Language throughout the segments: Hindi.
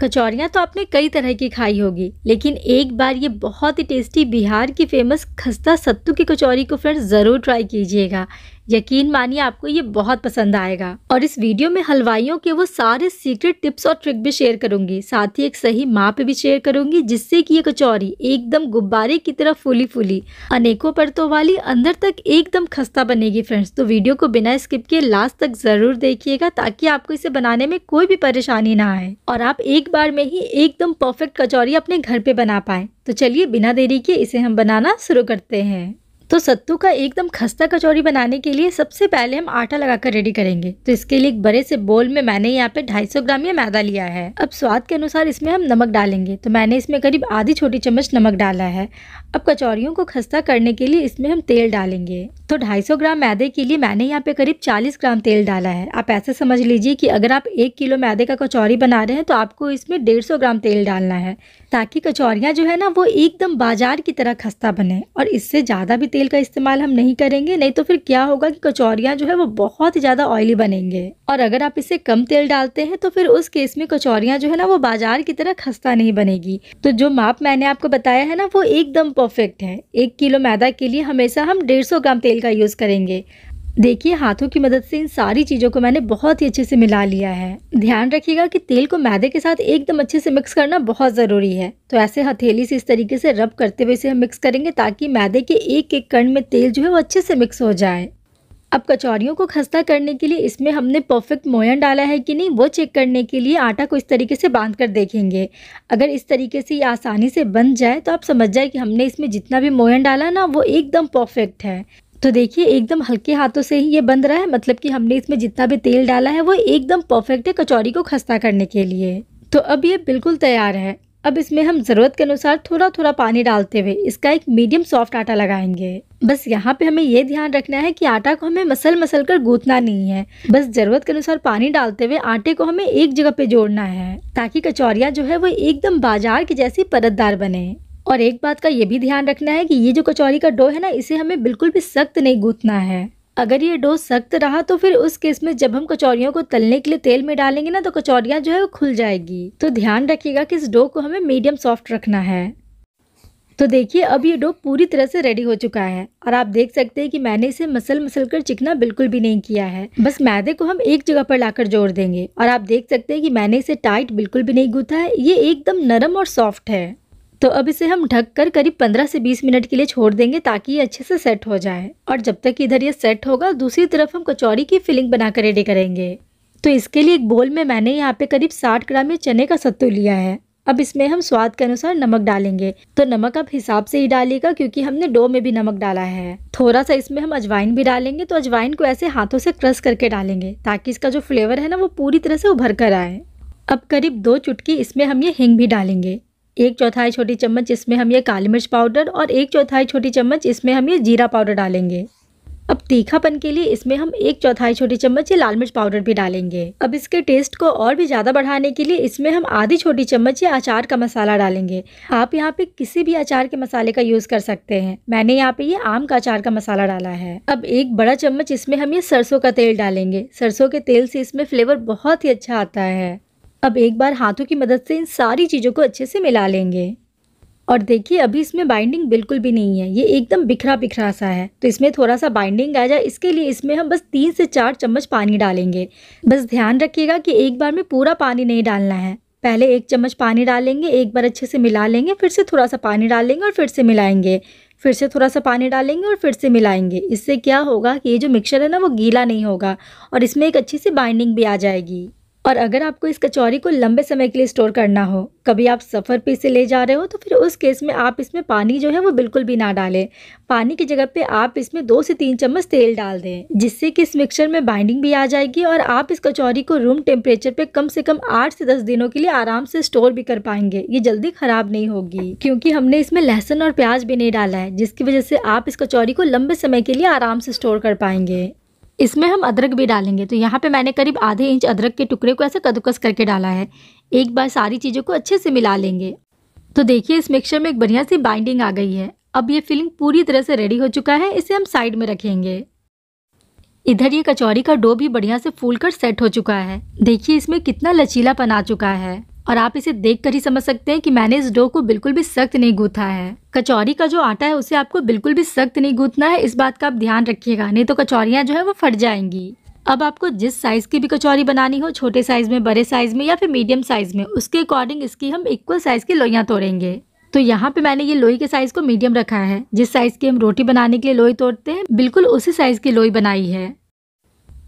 कचौरियाँ तो आपने कई तरह की खाई होगी लेकिन एक बार ये बहुत ही टेस्टी बिहार की फेमस खस्ता सत्तू की कचौरी को फ्रेंड्स ज़रूर ट्राई कीजिएगा यकीन मानिए आपको ये बहुत पसंद आएगा और इस वीडियो में हलवाइयों के वो सारे सीक्रेट टिप्स और ट्रिक भी शेयर करूंगी साथ ही एक सही माप भी शेयर करूंगी जिससे कि ये कचौरी एकदम गुब्बारे की तरह फूली फूली अनेकों परतों वाली अंदर तक एकदम खस्ता बनेगी फ्रेंड्स तो वीडियो को बिना स्किप किए लास्ट तक जरूर देखिएगा ताकि आपको इसे बनाने में कोई भी परेशानी ना आए और आप एक बार में ही एकदम परफेक्ट कचौरी अपने घर पे बना पाए तो चलिए बिना देरी के इसे हम बनाना शुरू करते हैं तो सत्तू का एकदम खस्ता कचौरी बनाने के लिए सबसे पहले हम आटा लगाकर रेडी करेंगे तो इसके लिए एक बड़े से बोल में मैंने यहाँ पे 250 ग्राम ये मैदा लिया है अब स्वाद के अनुसार इसमें हम नमक डालेंगे तो मैंने इसमें करीब आधी छोटी चम्मच नमक डाला है अब कचौरियों को खस्ता करने के लिए इसमें हम तेल डालेंगे तो 250 ग्राम मैदे के लिए मैंने यहाँ पे करीब 40 ग्राम तेल डाला है आप ऐसे समझ लीजिए कि अगर आप एक किलो मैदे का कचौरी बना रहे हैं तो आपको इसमें 150 ग्राम तेल डालना है ताकि कचौरियाँ जो है ना वो एकदम बाजार की तरह खस्ता बने और इससे ज़्यादा भी तेल का इस्तेमाल हम नहीं करेंगे नहीं तो फिर क्या होगा कि कचौरियाँ जो है वो बहुत ज़्यादा ऑयली बनेंगे और अगर आप इसे कम तेल डालते हैं तो फिर उस केस में कचौरियाँ जो है ना वो बाजार की तरह खस्ता नहीं बनेगी तो जो माप मैंने आपको बताया है ना वो एकदम परफेक्ट है एक किलो मैदा के लिए हमेशा हम डेढ़ ग्राम तेल का यूज़ करेंगे देखिए हाथों की मदद से इन सारी चीज़ों को मैंने बहुत ही अच्छे से मिला लिया है ध्यान रखिएगा कि तेल को मैदे के साथ एकदम अच्छे से मिक्स करना बहुत ज़रूरी है तो ऐसे हथेली से इस तरीके से रब करते हुए इसे हम मिक्स करेंगे ताकि मैदे के एक एक कण में तेल जो है वो अच्छे से मिक्स हो जाए अब कचौड़ियों को खस्ता करने के लिए इसमें हमने परफेक्ट मोयन डाला है कि नहीं वो चेक करने के लिए आटा को इस तरीके से बांध कर देखेंगे अगर इस तरीके से ये आसानी से बन जाए तो आप समझ जाए कि हमने इसमें जितना भी मोयन डाला ना वो एकदम परफेक्ट है तो देखिए एकदम हल्के हाथों से ही ये बन रहा है मतलब कि हमने इसमें जितना भी तेल डाला है वो एकदम परफेक्ट है कचौरी को खस्ता करने के लिए तो अब ये बिल्कुल तैयार है अब इसमें हम ज़रूरत के अनुसार थोड़ा थोड़ा पानी डालते हुए इसका एक मीडियम सॉफ्ट आटा लगाएंगे बस यहाँ पे हमें ये ध्यान रखना है कि आटा को हमें मसल मसल कर गूंथना नहीं है बस ज़रूरत के अनुसार पानी डालते हुए आटे को हमें एक जगह पे जोड़ना है ताकि कचौरियाँ जो है वो एकदम बाजार की जैसी परतदार बने और एक बात का ये भी ध्यान रखना है कि ये जो कचौरी का डो है ना इसे हमें बिल्कुल भी सख्त नहीं गूंथना है अगर ये डो सख्त रहा तो फिर उस केस में जब हम कचौरियों को तलने के लिए तेल में डालेंगे ना तो कचौरियाँ जो है वो खुल जाएगी तो ध्यान रखिएगा कि इस डो को हमें मीडियम सॉफ्ट रखना है तो देखिए अब ये डो पूरी तरह से रेडी हो चुका है और आप देख सकते हैं कि मैंने इसे मसल मसल कर चिकना बिल्कुल भी नहीं किया है बस मैदे को हम एक जगह पर लाकर जोड़ देंगे और आप देख सकते हैं कि मैंने इसे टाइट बिल्कुल भी नहीं गूथा है ये एकदम नरम और सॉफ्ट है तो अब इसे हम ढक कर करीब 15 से 20 मिनट के लिए छोड़ देंगे ताकि ये अच्छे से सेट हो जाए और जब तक इधर ये सेट होगा दूसरी तरफ हम कचौड़ी की फिलिंग बनाकर रेडी करेंगे तो इसके लिए एक बोल में मैंने यहाँ पे करीब 60 ग्राम ये चने का सत्तू लिया है अब इसमें हम स्वाद के अनुसार नमक डालेंगे तो नमक आप हिसाब से ही डालिएगा क्योंकि हमने डो में भी नमक डाला है थोड़ा सा इसमें हम अजवाइन भी डालेंगे तो अजवाइन को ऐसे हाथों से क्रश करके डालेंगे ताकि इसका जो फ्लेवर है ना वो पूरी तरह से उभर कर आए अब करीब दो चुटकी इसमें हम ये हिंग भी डालेंगे एक चौथाई छोटी चम्मच इसमें हम ये काली मिर्च पाउडर और एक चौथाई छोटी चम्मच इसमें हम ये जीरा पाउडर डालेंगे अब तीखापन के लिए इसमें हम एक चौथाई छोटी चम्मच ये लाल मिर्च पाउडर भी डालेंगे अब इसके टेस्ट को और भी ज़्यादा बढ़ाने के लिए इसमें हम आधी छोटी चम्मच ये अचार का मसाला डालेंगे आप यहाँ पे किसी भी अचार के मसाले का यूज़ कर सकते हैं मैंने यहाँ पे ये आम का अचार का मसाला डाला है अब एक बड़ा चम्मच इसमें हम ये सरसों का तेल डालेंगे सरसों के तेल से इसमें फ्लेवर बहुत ही अच्छा आता है अब एक बार हाथों की मदद से इन सारी चीज़ों को अच्छे से मिला लेंगे और देखिए अभी इसमें बाइंडिंग बिल्कुल भी नहीं है ये एकदम बिखरा बिखरा सा है तो इसमें थोड़ा सा बाइंडिंग आ जाए इसके लिए इसमें हम बस तीन से चार चम्मच पानी डालेंगे बस ध्यान रखिएगा कि एक बार में पूरा पानी नहीं डालना है पहले एक चम्मच पानी डालेंगे एक बार अच्छे से मिला लेंगे फिर से थोड़ा सा पानी डालेंगे और फिर से मिलाएंगे फिर से थोड़ा सा पानी डालेंगे और फिर से मिलाएंगे इससे क्या होगा कि ये जो मिक्सर है ना वो गीला नहीं होगा और इसमें एक अच्छी सी बाइंडिंग भी आ जाएगी और अगर आपको इस कचौरी को लंबे समय के लिए स्टोर करना हो कभी आप सफ़र पे इसे ले जा रहे हो तो फिर उस केस में आप इसमें पानी जो है वो बिल्कुल भी ना डालें पानी की जगह पे आप इसमें दो से तीन चम्मच तेल डाल दें जिससे कि इस मिक्सचर में बाइंडिंग भी आ जाएगी और आप इस कचौरी को रूम टेम्परेचर पर कम से कम आठ से दस दिनों के लिए आराम से स्टोर भी कर पाएंगे ये जल्दी ख़राब नहीं होगी क्योंकि हमने इसमें लहसुन और प्याज भी नहीं डाला है जिसकी वजह से आप इस कचौरी को लंबे समय के लिए आराम से स्टोर कर पाएंगे इसमें हम अदरक भी डालेंगे तो यहाँ पे मैंने करीब आधे इंच अदरक के टुकड़े को ऐसे कदूकस करके डाला है एक बार सारी चीज़ों को अच्छे से मिला लेंगे तो देखिए इस मिक्सचर में एक बढ़िया सी बाइंडिंग आ गई है अब ये फिलिंग पूरी तरह से रेडी हो चुका है इसे हम साइड में रखेंगे इधर ये कचौरी का डो भी बढ़िया से फूल कर सेट हो चुका है देखिए इसमें कितना लचीलापन आ चुका है और आप इसे देख कर ही समझ सकते हैं कि मैंने इस डो को बिल्कुल भी सख्त नहीं गूथा है कचौरी का जो आटा है उसे आपको बिल्कुल भी सख्त नहीं गूथना है इस बात का आप ध्यान रखिएगा नहीं तो कचौरियाँ जो है वो फट जाएंगी अब आपको जिस साइज़ की भी कचौरी बनानी हो छोटे साइज़ में बड़े साइज़ में या फिर मीडियम साइज़ में उसके अकॉर्डिंग इसकी हम इक्वल साइज़ की लोइयाँ तोड़ेंगे तो यहाँ पे मैंने ये लोई के साइज़ को मीडियम रखा है जिस साइज़ की हम रोटी बनाने के लिए लोई तोड़ते हैं बिल्कुल उसी साइज़ की लोई बनाई है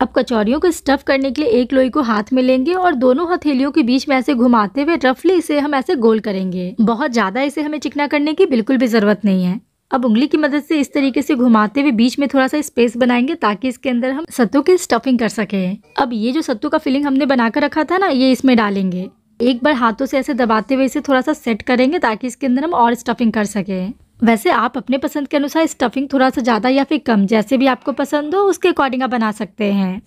अब कचौरियों को स्टफ करने के लिए एक लोई को हाथ में लेंगे और दोनों हथेलियों के बीच में ऐसे घुमाते हुए रफली इसे हम ऐसे गोल करेंगे बहुत ज्यादा इसे हमें चिकना करने की बिल्कुल भी जरूरत नहीं है अब उंगली की मदद से इस तरीके से घुमाते हुए बीच में थोड़ा सा स्पेस बनाएंगे ताकि इसके अंदर हम सत्तू की स्टफिंग कर सके अब ये जो सत्तू का फिलिंग हमने बनाकर रखा था ना ये इसमें डालेंगे एक बार हाथों से ऐसे दबाते हुए इसे थोड़ा सा सेट करेंगे ताकि इसके अंदर हम और स्टफिंग कर सकें वैसे आप अपने पसंद के अनुसार स्टफिंग थोड़ा सा ज़्यादा या फिर कम जैसे भी आपको पसंद हो उसके अकॉर्डिंग आप बना सकते हैं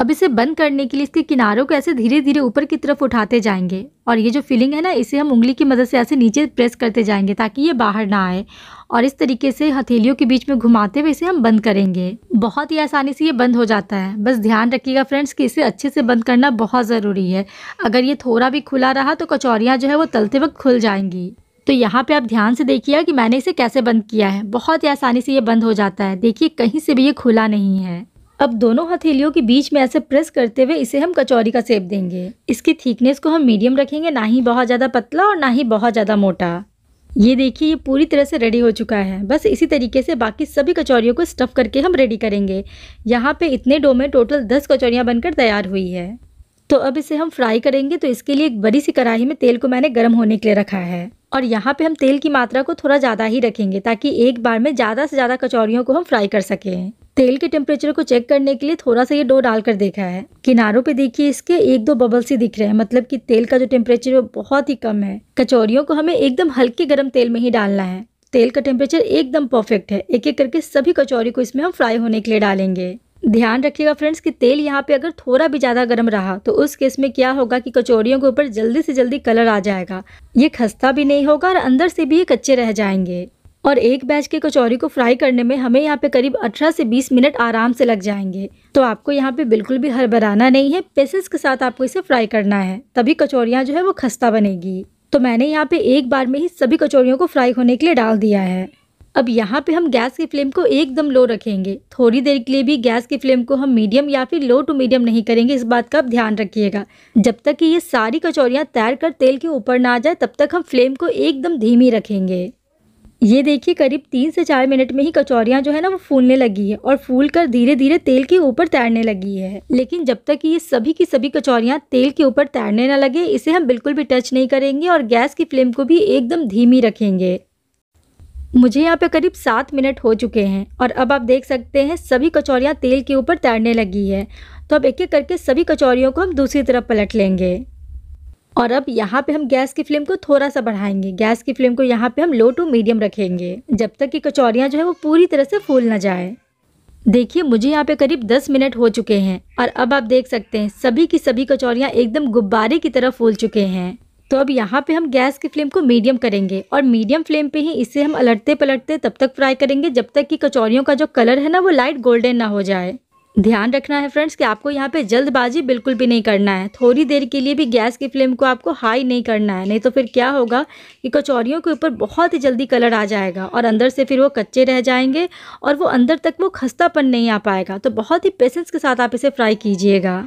अब इसे बंद करने के लिए इसके किनारों को ऐसे धीरे धीरे ऊपर की तरफ उठाते जाएंगे और ये जो फिलिंग है ना इसे हम उंगली की मदद से ऐसे नीचे प्रेस करते जाएंगे ताकि ये बाहर ना आए और इस तरीके से हथेलियों के बीच में घुमाते हुए इसे हम बंद करेंगे बहुत ही आसानी से ये बंद हो जाता है बस ध्यान रखिएगा फ्रेंड्स कि इसे अच्छे से बंद करना बहुत ज़रूरी है अगर ये थोड़ा भी खुला रहा तो कचौरियाँ जो है वो तलते वक्त खुल जाएंगी तो यहाँ पे आप ध्यान से देखिएगा कि मैंने इसे कैसे बंद किया है बहुत ही आसानी से ये बंद हो जाता है देखिए कहीं से भी ये खुला नहीं है अब दोनों हथेलियों के बीच में ऐसे प्रेस करते हुए इसे हम कचौरी का सेप देंगे इसकी थिकनेस को हम मीडियम रखेंगे ना ही बहुत ज़्यादा पतला और ना ही बहुत ज़्यादा मोटा ये देखिए ये पूरी तरह से रेडी हो चुका है बस इसी तरीके से बाकी सभी कचौरियों को स्टफ़ करके हम रेडी करेंगे यहाँ पे इतने डो में टोटल दस कचौरियाँ बनकर तैयार हुई है तो अब इसे हम फ्राई करेंगे तो इसके लिए एक बड़ी सी कढ़ाई में तेल को मैंने गर्म होने के लिए रखा है और यहाँ पे हम तेल की मात्रा को थोड़ा ज़्यादा ही रखेंगे ताकि एक बार में ज़्यादा से ज़्यादा कचौरियों को हम फ्राई कर सकें तेल के टेम्परेचर को चेक करने के लिए थोड़ा सा ये डो डाल कर देखा है किनारों पे देखिए इसके एक दो बबल ही दिख रहे हैं मतलब कि तेल का जो टेम्परेचर है बहुत ही कम है कचौरियों को हमें एकदम हल्के गर्म तेल में ही डालना है तेल का टेम्परेचर एकदम परफेक्ट है एक एक करके सभी कचौरी को इसमें हम फ्राई होने के लिए डालेंगे ध्यान रखिएगा फ्रेंड्स कि तेल यहाँ पे अगर थोड़ा भी ज़्यादा गर्म रहा तो उस केस में क्या होगा कि कचौड़ियों के ऊपर जल्दी से जल्दी कलर आ जाएगा ये खस्ता भी नहीं होगा और अंदर से भी ये कच्चे रह जाएंगे और एक बैच के कचौरी को फ्राई करने में हमें यहाँ पे करीब 18 से 20 मिनट आराम से लग जाएंगे तो आपको यहाँ पे बिल्कुल भी हरबराना नहीं है पेसेंस के साथ आपको इसे फ्राई करना है तभी कचौरियाँ जो है वो खस्ता बनेगी तो मैंने यहाँ पे एक बार में ही सभी कचौरियों को फ्राई होने के लिए डाल दिया है अब यहाँ पे हम गैस की फ्लेम को एकदम लो रखेंगे थोड़ी देर के लिए भी गैस की फ्लेम को हम मीडियम या फिर लो टू मीडियम नहीं करेंगे इस बात का आप ध्यान रखिएगा जब तक कि ये सारी कचौरियाँ तैर कर तेल के ऊपर ना आ जाए तब तक हम फ्लेम को एकदम धीमी रखेंगे ये देखिए करीब तीन से चार मिनट में ही कचौरियाँ जो है ना वो फूलने लगी है और फूल कर धीरे धीरे तेल के ऊपर तैरने लगी है लेकिन जब तक ये सभी की सभी कचौरियाँ तेल के ऊपर तैरने ना लगे इसे हम बिल्कुल भी टच नहीं करेंगे और गैस की फ्लेम को भी एकदम धीमी रखेंगे मुझे यहाँ पे करीब सात मिनट हो चुके हैं और अब आप देख सकते हैं सभी कचौरियाँ तेल के ऊपर तैरने लगी है तो अब एक एक करके सभी कचौरियों को हम दूसरी तरफ पलट लेंगे और अब यहाँ पे हम गैस की फ्लेम को थोड़ा सा बढ़ाएंगे गैस की फ्लेम को यहाँ पे हम लो टू मीडियम रखेंगे जब तक कि कचौरियाँ जो है वो पूरी तरह से फूल ना जाए देखिए मुझे यहाँ पे करीब दस मिनट हो चुके हैं और अब आप देख सकते हैं सभी की सभी कचौरियाँ एकदम गुब्बारे की तरह फूल चुके हैं तो अब यहाँ पे हम गैस की फ्लेम को मीडियम करेंगे और मीडियम फ्लेम पे ही इसे हम अलटते पलटते तब तक फ्राई करेंगे जब तक कि कचौरियों का जो कलर है ना वो लाइट गोल्डन ना हो जाए ध्यान रखना है फ्रेंड्स कि आपको यहाँ पे जल्दबाजी बिल्कुल भी नहीं करना है थोड़ी देर के लिए भी गैस की फ्लेम को आपको हाई नहीं करना है नहीं तो फिर क्या होगा कि कचौरियों के ऊपर बहुत ही जल्दी कलर आ जाएगा और अंदर से फिर वो कच्चे रह जाएंगे और वो अंदर तक वो खस्तापन नहीं आ पाएगा तो बहुत ही पेशेंस के साथ आप इसे फ्राई कीजिएगा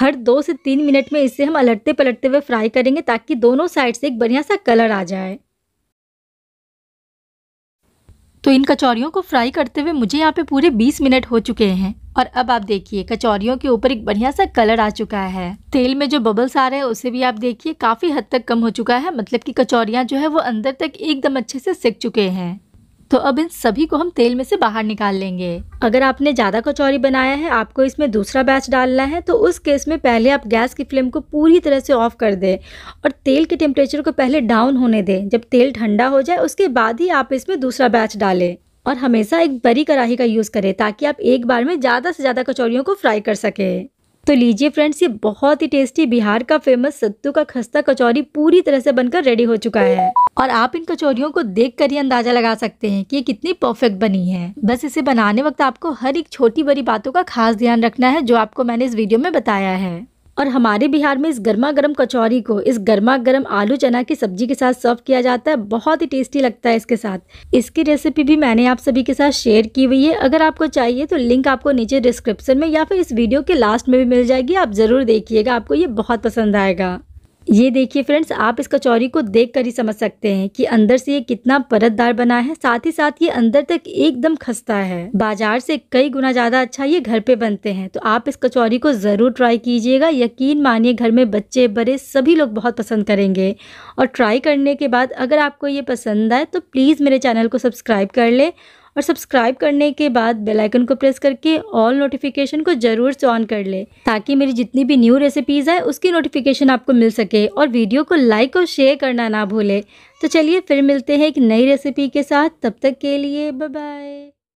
हर दो से तीन मिनट में इसे हम अलटते पलटते हुए फ्राई करेंगे ताकि दोनों साइड से एक बढ़िया सा कलर आ जाए तो इन कचौरियों को फ्राई करते हुए मुझे यहाँ पे पूरे 20 मिनट हो चुके हैं और अब आप देखिए कचौरियों के ऊपर एक बढ़िया सा कलर आ चुका है तेल में जो बबल्स आ रहे हैं उसे भी आप देखिए काफ़ी हद तक कम हो चुका है मतलब कि कचौरियाँ जो है वो अंदर तक एकदम अच्छे से सिक चुके हैं तो अब इन सभी को हम तेल में से बाहर निकाल लेंगे अगर आपने ज़्यादा कचौरी बनाया है आपको इसमें दूसरा बैच डालना है तो उस केस में पहले आप गैस की फ्लेम को पूरी तरह से ऑफ कर दें और तेल के टेम्परेचर को पहले डाउन होने दें जब तेल ठंडा हो जाए उसके बाद ही आप इसमें दूसरा बैच डालें और हमेशा एक बड़ी कढ़ाई का यूज़ करें ताकि आप एक बार में ज़्यादा से ज़्यादा कचौरियों को फ्राई कर सकें तो लीजिए फ्रेंड्स ये बहुत ही टेस्टी बिहार का फेमस सत्तू का खस्ता कचौरी पूरी तरह से बनकर रेडी हो चुका है और आप इन कचौरियों को देख कर ही अंदाजा लगा सकते हैं कि ये कितनी परफेक्ट बनी है बस इसे बनाने वक्त आपको हर एक छोटी बड़ी बातों का खास ध्यान रखना है जो आपको मैंने इस वीडियो में बताया है और हमारे बिहार में इस गर्मा गर्म कचौरी को इस गर्मा गर्म आलू चना की सब्जी के साथ सर्व किया जाता है बहुत ही टेस्टी लगता है इसके साथ इसकी रेसिपी भी मैंने आप सभी के साथ शेयर की हुई है अगर आपको चाहिए तो लिंक आपको नीचे डिस्क्रिप्शन में या फिर इस वीडियो के लास्ट में भी मिल जाएगी आप ज़रूर देखिएगा आपको ये बहुत पसंद आएगा ये देखिए फ्रेंड्स आप इस कचौरी को देखकर ही समझ सकते हैं कि अंदर से ये कितना परतदार बना है साथ ही साथ ये अंदर तक एकदम खस्ता है बाजार से कई गुना ज्यादा अच्छा ये घर पे बनते हैं तो आप इस कचौरी को जरूर ट्राई कीजिएगा यकीन मानिए घर में बच्चे बड़े सभी लोग बहुत पसंद करेंगे और ट्राई करने के बाद अगर आपको ये पसंद आए तो प्लीज़ मेरे चैनल को सब्सक्राइब कर ले और सब्सक्राइब करने के बाद बेल आइकन को प्रेस करके ऑल नोटिफिकेशन को ज़रूर से ऑन कर ले ताकि मेरी जितनी भी न्यू रेसिपीज़ है उसकी नोटिफिकेशन आपको मिल सके और वीडियो को लाइक और शेयर करना ना भूले तो चलिए फिर मिलते हैं एक नई रेसिपी के साथ तब तक के लिए बाय